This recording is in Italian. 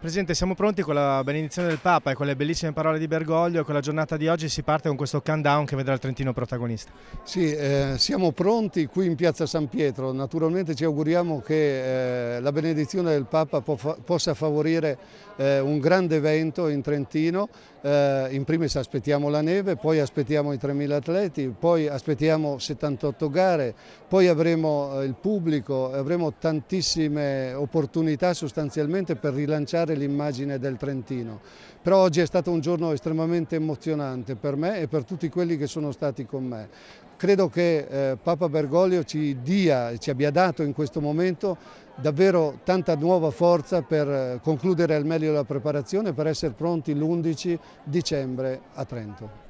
Presidente, siamo pronti con la benedizione del Papa e con le bellissime parole di Bergoglio e con la giornata di oggi si parte con questo countdown che vedrà il Trentino protagonista. Sì, eh, siamo pronti qui in piazza San Pietro, naturalmente ci auguriamo che eh, la benedizione del Papa po possa favorire eh, un grande evento in Trentino, eh, in primis aspettiamo la neve, poi aspettiamo i 3.000 atleti, poi aspettiamo 78 gare, poi avremo eh, il pubblico, avremo tantissime opportunità sostanzialmente per rilanciare migliorare l'immagine del Trentino. Però oggi è stato un giorno estremamente emozionante per me e per tutti quelli che sono stati con me. Credo che eh, Papa Bergoglio ci dia, ci abbia dato in questo momento davvero tanta nuova forza per eh, concludere al meglio la preparazione per essere pronti l'11 dicembre a Trento.